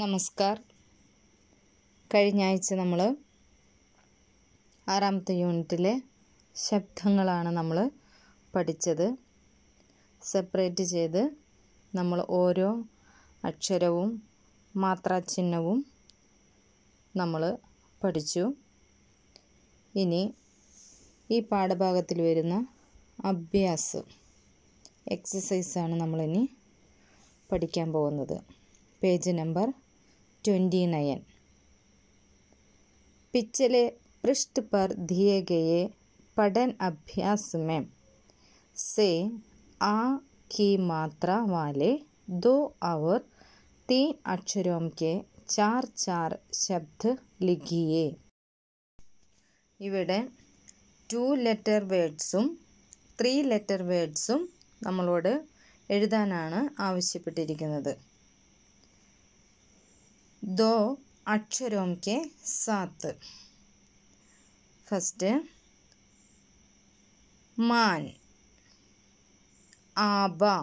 നമസ്കാർ കഴിഞ്ഞ ആഴ്ച നമ്മൾ ആറാമത്തെ യൂണിറ്റിലെ ശബ്ദങ്ങളാണ് നമ്മൾ പഠിച്ചത് സെപ്പറേറ്റ് ചെയ്ത് നമ്മൾ ഓരോ അക്ഷരവും മാത്രാചിഹ്നവും നമ്മൾ പഠിച്ചു ഇനി ഈ പാഠഭാഗത്തിൽ വരുന്ന അഭ്യാസം എക്സസൈസാണ് നമ്മളിനി പഠിക്കാൻ പോകുന്നത് പേജ് നമ്പർ ട്വൻറ്റി നയൻ പിച്ചലെ പൃഷ്ട് പർ दिए പഠൻ पठन अभ्यास में से आ की मात्रा वाले दो और तीन अक्षरों ചാർ चार चार शब्द ഇവിടെ ടു ലെറ്റർ വേഡ്സും ത്രീ ലെറ്റർ വേഡ്സും നമ്മളോട് എഴുതാനാണ് ആവശ്യപ്പെട്ടിരിക്കുന്നത് दो अक्षरों के साथ फर्स्ट मान आबा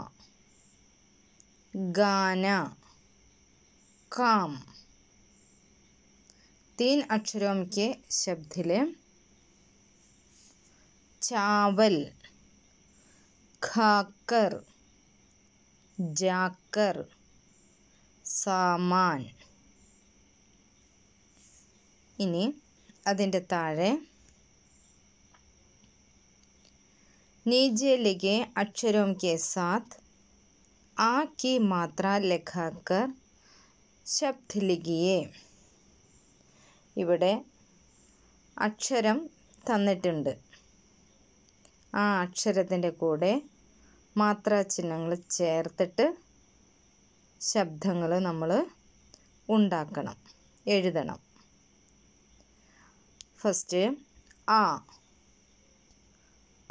गाना काम तीन अक्षरों के शब्द ले चावल खाकर जाकर सामान ഇനി അതിൻ്റെ താഴെ नीचे അക്ഷരം കെ के साथ आ की मात्रा ശബ്ദ ലിഖിയെ ഇവിടെ അക്ഷരം തന്നിട്ടുണ്ട് ആ അക്ഷരത്തിൻ്റെ കൂടെ ചിഹ്നങ്ങൾ ചേർത്തിട്ട് ശബ്ദങ്ങൾ നമ്മൾ ഉണ്ടാക്കണം എഴുതണം फस्ट आ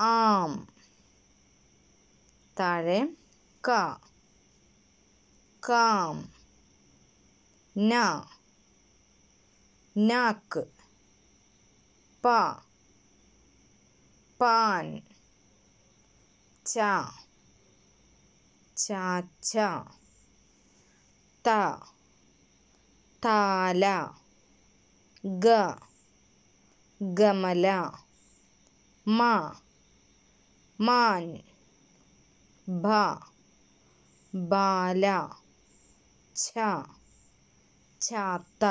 आम ताड़े का काम ना नाक पा पान चा चाचा ता ताला गा ഗമല മാ മാൻ ഭ ബാല ഛ ചാത്ത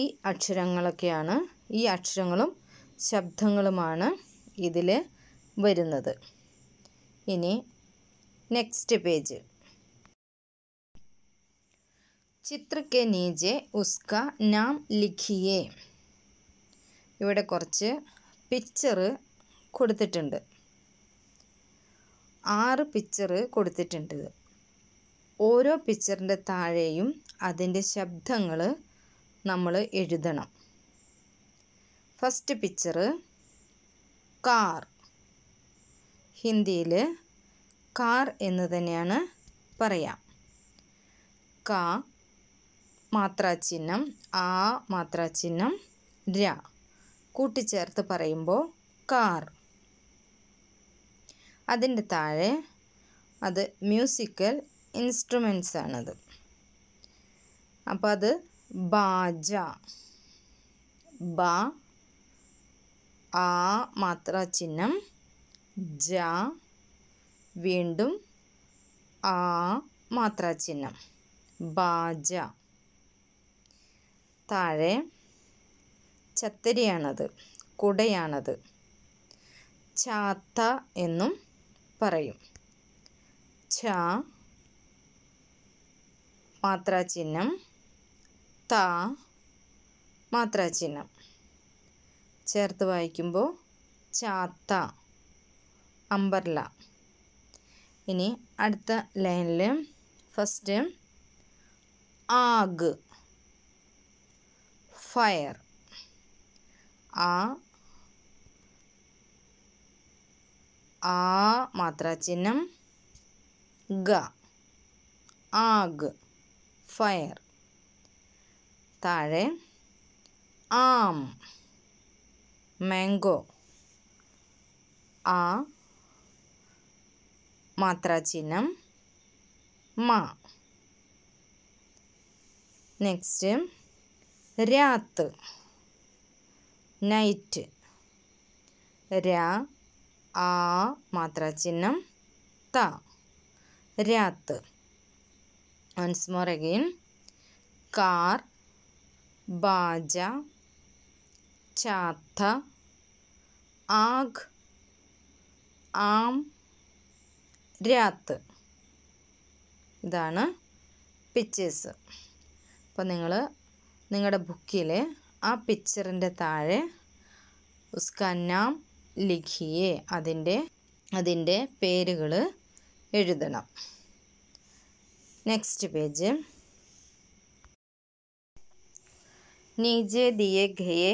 ഈ അക്ഷരങ്ങളൊക്കെയാണ് ഈ അക്ഷരങ്ങളും ശബ്ദങ്ങളുമാണ് ഇതിൽ വരുന്നത് ഇനി നെക്സ്റ്റ് പേജ് ചിത്രക്കെ നീജെ नीचे उसका नाम लिखिए ഇവിടെ കുറച്ച് പിക്ചർ കൊടുത്തിട്ടുണ്ട് ആറ് പിക്ചർ കൊടുത്തിട്ടുണ്ട് ഓരോ പിക്ചറിൻ്റെ താഴെയും അതിൻ്റെ ശബ്ദങ്ങൾ നമ്മൾ എഴുതണം ഫസ്റ്റ് പിക്ചർ കാർ ഹിന്ദിയിൽ കാർ എന്ന് തന്നെയാണ് പറയാം കാ മാത്രാചിഹ്നം ആ മാത്രാചിഹ്നം ര കൂട്ടിച്ചേർത്ത് പറയുമ്പോൾ കാർ അതിൻ്റെ താഴെ അത് മ്യൂസിക്കൽ ഇൻസ്ട്രുമെൻസ് ആണത് അപ്പോൾ അത് ബാജ ബ ആ മാത്ര ചിഹ്നം ജ വീണ്ടും ആ മാത്ര ചിഹ്നം ബാജ താഴെ ചത്തരിയാണത് കുടയാണത് ചാത്ത എന്നും പറയും ച മാത്രാചിഹ്നം ത മാത്രാചിഹ്നം ചേർത്ത് വായിക്കുമ്പോൾ ചാത്ത അമ്പർല ഇനി അടുത്ത ലൈനിൽ ഫസ്റ്റ് ആഗ് ഫയർ ആ ആ മാത്രാചിഹ്നം ഗ ആഗ് ഫയർ താഴെ ആം മാംഗോ ആ മാത്രാചിഹ്നം മാ നെക്സ്റ്റ് രാത്ത് നൈറ്റ് ര ആ ചിഹ്നം ത രാത്ത് വൺസ് മോർ അഗെയിൻ കാർ ബാജ ചാത്ത ആഗ് ആം രാത്ത് ഇതാണ് പിക്ചേഴ്സ് അപ്പോൾ നിങ്ങൾ നിങ്ങളുടെ ബുക്കിൽ ആ പിക്ചറിൻ്റെ താഴെ ഉസ്കന്നാം ലിഖിയെ അതിൻ്റെ അതിൻ്റെ പേരുകൾ എഴുതണം നെക്സ്റ്റ് പേജ് नीचे दिए गए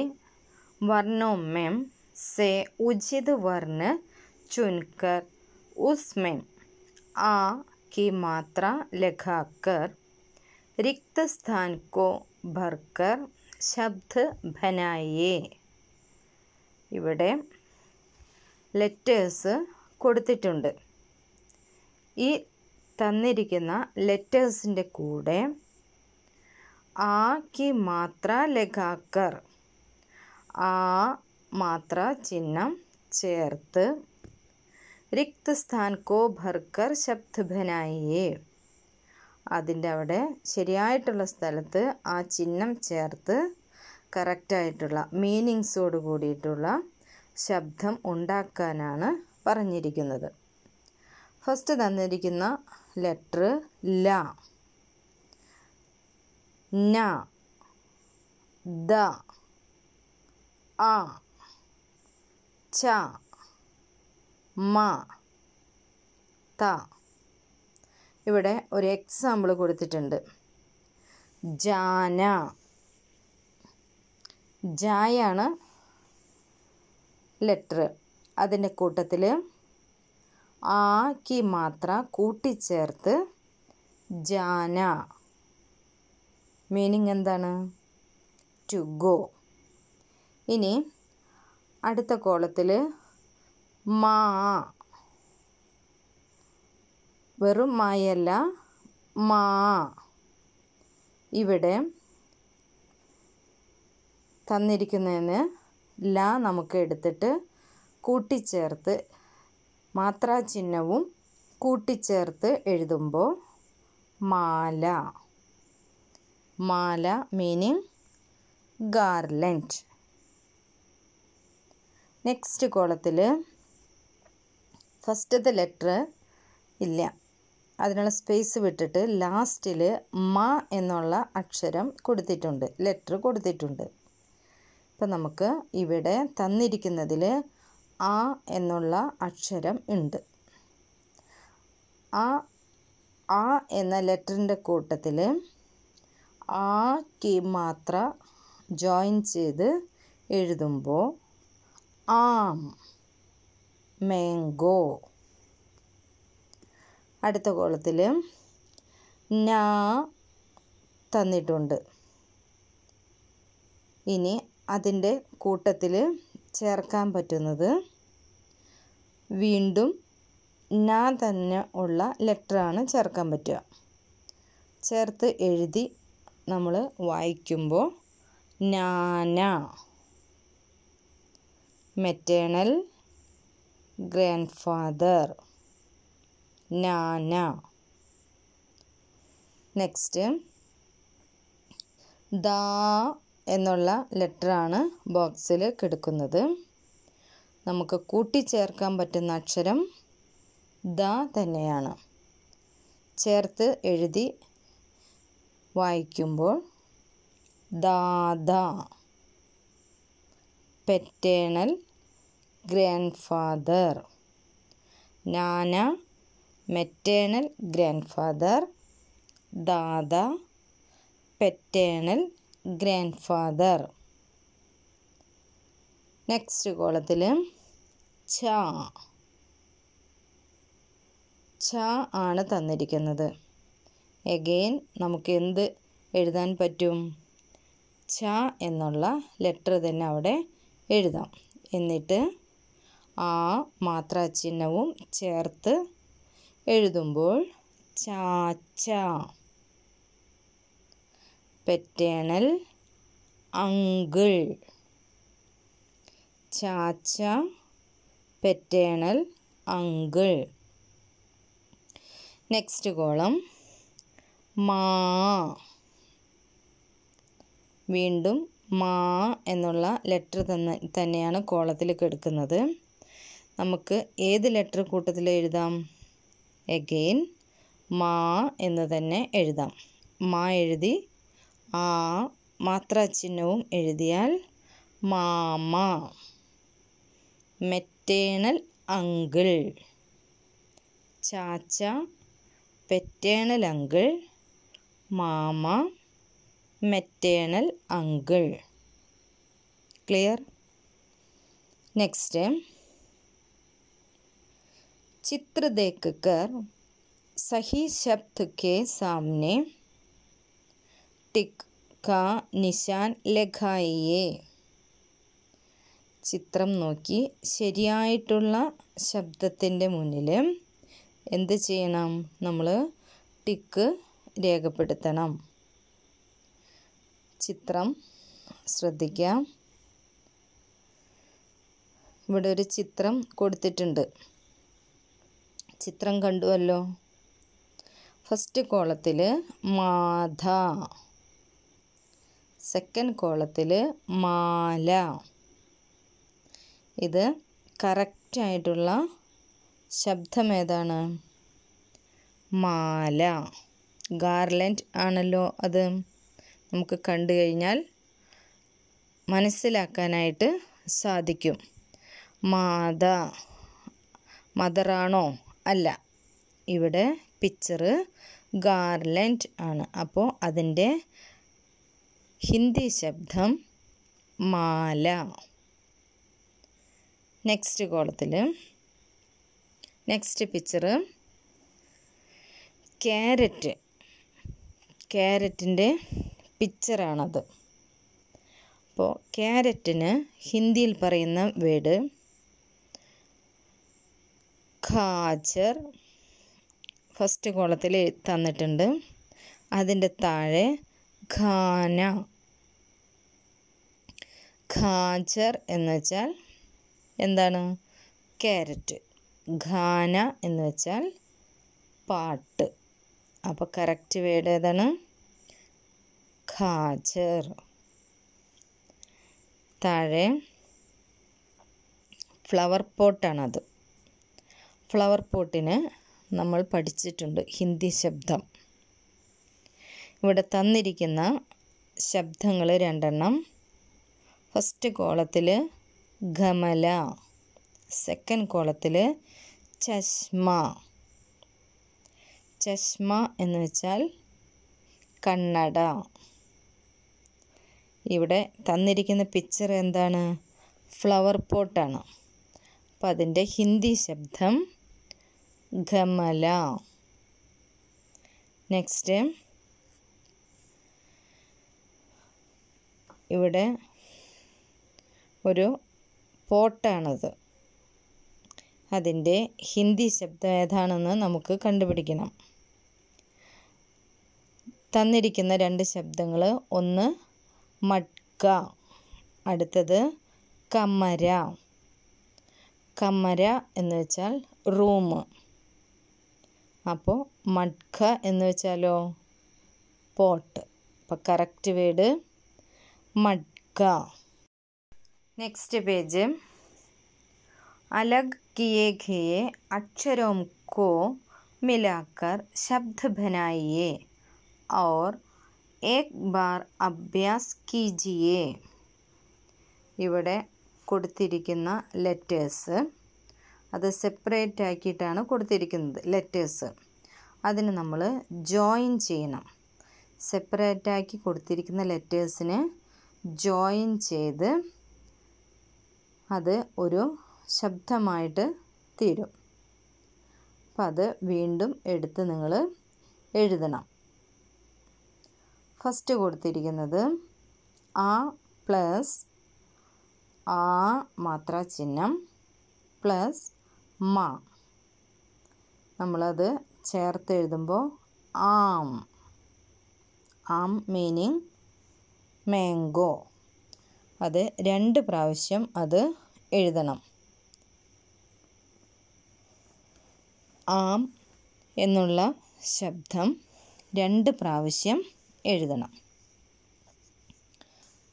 वर्णों में से उचित वर्ण चुनकर उसमें आ की मात्रा लगाकर रिक्त स्थान को भरकर ശബ്ദ ബനായേ ഇവിടെ ലെറ്റേഴ്സ് കൊടുത്തിട്ടുണ്ട് ഈ തന്നിരിക്കുന്ന ലെറ്റേഴ്സിൻ്റെ കൂടെ ആ കി മാത്ര ലഖാക്കർ ആ മാത്ര ചിഹ്നം ചേർത്ത് रिक्त കോ ഭർക്കർ भरकर शब्द बनाइए അതിൻ്റെ അവിടെ ശരിയായിട്ടുള്ള സ്ഥലത്ത് ആ ചിഹ്നം ചേർത്ത് കറക്റ്റായിട്ടുള്ള മീനിങ്സോട് കൂടിയിട്ടുള്ള ശബ്ദം ഉണ്ടാക്കാനാണ് പറഞ്ഞിരിക്കുന്നത് ഫസ്റ്റ് തന്നിരിക്കുന്ന ലെറ്റർ ല ന ദ അ ച മ ത ഇവിടെ ഒരു എക്സാമ്പിൾ കൊടുത്തിട്ടുണ്ട് ജാന ജായാണ് ലെറ്റർ അതിൻ്റെ കൂട്ടത്തിൽ ആക്കി മാത്ര കൂട്ടിച്ചേർത്ത് ജാന മീനിങ് എന്താണ് ടു ഗോ ഇനി അടുത്ത കോളത്തിൽ മാ വെറും മായല്ല മാ ഇവിടെ തന്നിരിക്കുന്നതിന് ല നമുക്ക് എടുത്തിട്ട് കൂട്ടിച്ചേർത്ത് ചിഹ്നവും കൂട്ടിച്ചേർത്ത് എഴുതുമ്പോൾ മാല മാല മീനിങ് ഗാർലൻഡ് നെക്സ്റ്റ് കോളത്തിൽ ഫസ്റ്റത്തെ ലെറ്റർ ഇല്ല അതിനുള്ള സ്പേസ് വിട്ടിട്ട് ലാസ്റ്റിൽ മ എന്നുള്ള അക്ഷരം കൊടുത്തിട്ടുണ്ട് ലെറ്റർ കൊടുത്തിട്ടുണ്ട് ഇപ്പം നമുക്ക് ഇവിടെ തന്നിരിക്കുന്നതിൽ ആ എന്നുള്ള അക്ഷരം ഉണ്ട് ആ ആ എന്ന ലെറ്ററിൻ്റെ കൂട്ടത്തിൽ ആക്ക് മാത്ര ജോയിൻ ചെയ്ത് എഴുതുമ്പോൾ ആം മാംഗോ അടുത്ത കോളത്തിൽ നാ തന്നിട്ടുണ്ട് ഇനി അതിൻ്റെ കൂട്ടത്തിൽ ചേർക്കാൻ പറ്റുന്നത് വീണ്ടും നാ തന്നെ ഉള്ള ലെറ്ററാണ് ചേർക്കാൻ പറ്റുക ചേർത്ത് എഴുതി നമ്മൾ വായിക്കുമ്പോൾ നാന മെറ്റേണൽ ഗ്രാൻഡ് ഫാദർ നാന നെക്സ്റ്റ് ദ എന്നുള്ള ലെറ്ററാണ് ബോക്സിൽ കിടക്കുന്നത് നമുക്ക് കൂട്ടിച്ചേർക്കാൻ പറ്റുന്ന അക്ഷരം ദ തന്നെയാണ് ചേർത്ത് എഴുതി വായിക്കുമ്പോൾ ദാദ പെറ്റേണൽ ഗ്രാൻഡ് ഫാദർ നാന മെറ്റേണൽ ഗ്രാൻഡ് ഫാദർ ദാദ പെറ്റേണൽ ഗ്രാൻഡ് ഫാദർ നെക്സ്റ്റ് കോളത്തിൽ ച ച ആണ് തന്നിരിക്കുന്നത് എഗെയിൻ നമുക്ക് എന്ത് എഴുതാൻ പറ്റും ച എന്നുള്ള ലെറ്റർ തന്നെ അവിടെ എഴുതാം എന്നിട്ട് ആ മാത്രാചിഹ്നവും ചേർത്ത് എഴുതുമ്പോൾ ചാച്ച പെറ്റേണൽ അങ്കിൾ ചാച്ച പെറ്റേണൽ അങ്കിൾ നെക്സ്റ്റ് കോളം മാ വീണ്ടും മാ എന്നുള്ള ലെറ്റർ തന്നെ തന്നെയാണ് കോളത്തിലേക്ക് എടുക്കുന്നത് നമുക്ക് ഏത് ലെറ്റർ കൂട്ടത്തിൽ എഴുതാം എഗെയിൻ മാ എന്ന് തന്നെ എഴുതാം മാ എഴുതി ആ മാത്ര ചിഹ്നവും എഴുതിയാൽ മാമ മെറ്റേണൽ അങ്കിൾ ചാച്ച പെറ്റേണൽ അങ്കിൾ മാമ മെറ്റേണൽ അങ്കിൾ ക്ലിയർ നെക്സ്റ്റ് चित्र देखकर सही शब्द के सामने टिक का निशान लगाइए ചിത്രം നോക്കി ശരിയായിട്ടുള്ള ശബ്ദത്തിൻ്റെ മുന്നിൽ എന്ത് ചെയ്യണം നമ്മൾ ടിക്ക് രേഖപ്പെടുത്തണം ചിത്രം ശ്രദ്ധിക്കാം ഇവിടെ ഒരു ചിത്രം കൊടുത്തിട്ടുണ്ട് ചിത്രം കണ്ടുവല്ലോ ഫസ്റ്റ് കോളത്തിൽ മാധ സെക്കൻഡ് കോളത്തിൽ മാല ഇത് കറക്റ്റായിട്ടുള്ള ശബ്ദം ഏതാണ് മാല ഗാർലൻഡ് ആണല്ലോ അത് നമുക്ക് കണ്ടു കഴിഞ്ഞാൽ മനസ്സിലാക്കാനായിട്ട് സാധിക്കും മാത മദറാണോ അല്ല ഇവിടെ പിക്ചർ ഗാർലൻഡ് ആണ് അപ്പോൾ അതിൻ്റെ ഹിന്ദി ശബ്ദം മാല നെക്സ്റ്റ് കോളത്തിൽ നെക്സ്റ്റ് പിക്ചർ ക്യാരറ്റ് ക്യാരറ്റിൻ്റെ പിക്ചറാണത് അപ്പോൾ ക്യാരറ്റിന് ഹിന്ദിയിൽ പറയുന്ന വേഡ് ഖാജർ ഫസ്റ്റ് കോളത്തിൽ തന്നിട്ടുണ്ട് അതിൻ്റെ താഴെ ഖാന ഖാജർ എന്ന് വെച്ചാൽ എന്താണ് ക്യാരറ്റ് ഖാന എന്ന് വെച്ചാൽ പാട്ട് അപ്പോൾ കറക്റ്റ് വേർഡ് ഏതാണ് ഖാജർ താഴെ ഫ്ലവർ പോട്ടാണത് ഫ്ലവർ പോട്ടിന് നമ്മൾ പഠിച്ചിട്ടുണ്ട് ഹിന്ദി ശബ്ദം ഇവിടെ തന്നിരിക്കുന്ന ശബ്ദങ്ങൾ രണ്ടെണ്ണം ഫസ്റ്റ് കോളത്തിൽ ഗമല സെക്കൻഡ് കോളത്തിൽ ചശ്മ ചശ്മ എന്ന് വെച്ചാൽ കണ്ണട ഇവിടെ തന്നിരിക്കുന്ന പിക്ചർ എന്താണ് ഫ്ലവർ പോട്ടാണ് അപ്പോൾ അതിൻ്റെ ഹിന്ദി ശബ്ദം ഘമല നെക്സ്റ്റ് ഇവിടെ ഒരു പോട്ടാണത് അതിൻ്റെ ഹിന്ദി ശബ്ദം ഏതാണെന്ന് നമുക്ക് കണ്ടുപിടിക്കണം തന്നിരിക്കുന്ന രണ്ട് ശബ്ദങ്ങൾ ഒന്ന് മട്ക അടുത്തത് കമര കമര എന്ന് വെച്ചാൽ റൂം അപ്പോൾ മഡ്ഖ എന്ന് വെച്ചാലോ പോട്ട് അപ്പോൾ കറക്റ്റ് വേഡ് മഡ്ഖ നെക്സ്റ്റ് പേജ് അലഗ് കിയേ गए അക്ഷരോം കോ മിലാക്കർ शब्द बनाइए और एक ബാർ അഭ്യാസ് കീജിയേ ഇവിടെ കൊടുത്തിരിക്കുന്ന ലെറ്റേഴ്സ് അത് സെപ്പറേറ്റ് ആക്കിയിട്ടാണ് കൊടുത്തിരിക്കുന്നത് ലെറ്റേഴ്സ് അതിന് നമ്മൾ ജോയിൻ ചെയ്യണം സെപ്പറേറ്റ് ആക്കി കൊടുത്തിരിക്കുന്ന ലെറ്റേഴ്സിന് ജോയിൻ ചെയ്ത് അത് ഒരു ശബ്ദമായിട്ട് തീരും അപ്പം അത് വീണ്ടും എടുത്ത് നിങ്ങൾ എഴുതണം ഫസ്റ്റ് കൊടുത്തിരിക്കുന്നത് ആ പ്ലസ് ആ മാത്ര ചിഹ്നം പ്ലസ് മ നമ്മളത് ചേർത്ത് എഴുതുമ്പോൾ ആം ആം മീനിങ് മാംഗോ അത് രണ്ട് പ്രാവശ്യം അത് എഴുതണം ആം എന്നുള്ള ശബ്ദം രണ്ട് പ്രാവശ്യം എഴുതണം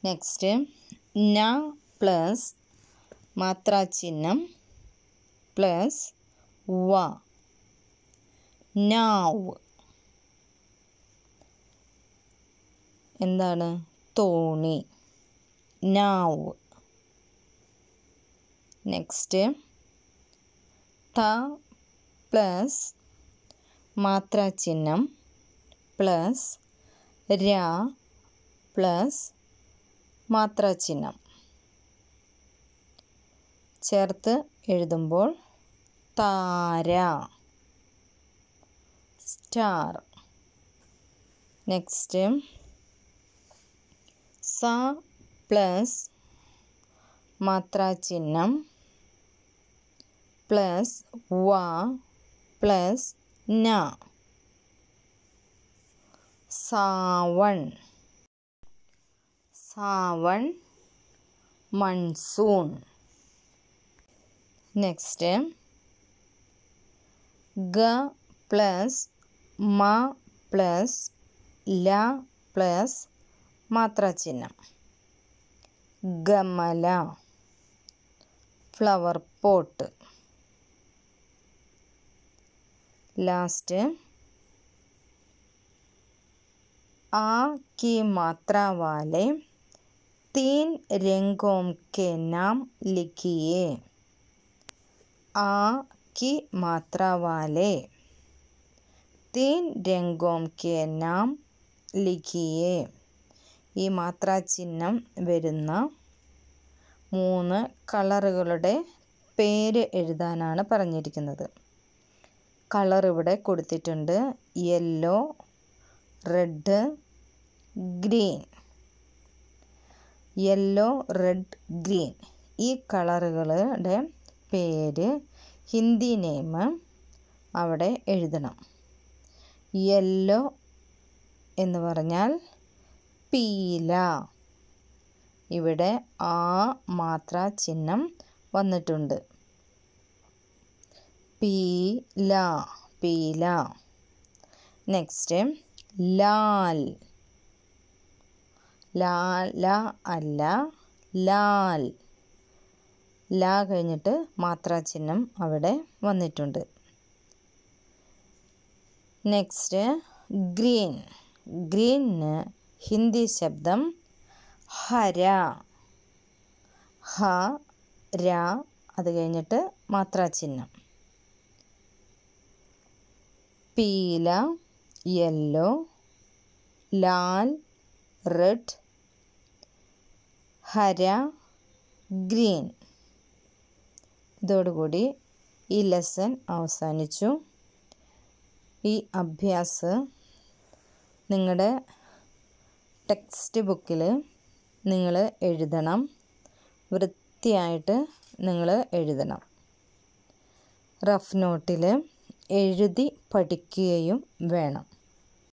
നെക്സ്റ്റ് ന പ്ലസ് മാത്രാചിഹ്നം പ്ലസ് വ നാവ് എന്താണ് തോണി നാവ് നെക്സ്റ്റ് ട പ്ലസ് ചിഹ്നം പ്ലസ് ര പ്ലസ് ചിഹ്നം ചേർത്ത് എഴുതുമ്പോൾ താര സ്റ്റാർ നെക്സ്റ്റ് സ പ്ലസ് ചിഹ്നം പ്ലസ് വ പ്ലസ് ന സാവൺ സാവൺ മൺസൂൺ നെക്സ്റ്റ് ഗ പ്ലസ് മ പ്ലസ് ല പ്ലസ് മാത്രാചിഹ്നം ഗമല ഫ്ലവർ പോട്ട് ലാസ്റ്റ് ആ കി मात्रा वाले तीन रंगों के नाम लिखिए आ की मात्रा वाले तीन रंगों के नाम लिखिए ഈ ചിഹ്നം വരുന്ന മൂന്ന് കളറുകളുടെ പേര് എഴുതാനാണ് പറഞ്ഞിരിക്കുന്നത് കളർ ഇവിടെ കൊടുത്തിട്ടുണ്ട് yellow red green yellow red green ഈ കളറുകളുടെ പേര് ഹിന്ദി നെയിം അവിടെ എഴുതണം യെല്ലോ എന്ന് പറഞ്ഞാൽ പീല ഇവിടെ ആ മാത്ര ചിഹ്നം വന്നിട്ടുണ്ട് പീല പീല നെക്സ്റ്റ് ലാൽ ലാല അല്ല ലാൽ ലാ കഴിഞ്ഞിട്ട് മാത്രാചിഹ്നം അവിടെ വന്നിട്ടുണ്ട് നെക്സ്റ്റ് ഗ്രീൻ ഗ്രീന് ഹിന്ദി ശബ്ദം ഹര ഹ ര അത് കഴിഞ്ഞിട്ട് മാത്രാചിഹ്നം പീല യെല്ലോ ലാൽ റെഡ് ഹര ഗ്രീൻ ഇതോടുകൂടി ഈ ലെസൺ അവസാനിച്ചു ഈ അഭ്യാസ് നിങ്ങളുടെ ടെക്സ്റ്റ് ബുക്കിൽ നിങ്ങൾ എഴുതണം വൃത്തിയായിട്ട് നിങ്ങൾ എഴുതണം റഫ് നോട്ടിൽ എഴുതി പഠിക്കുകയും വേണം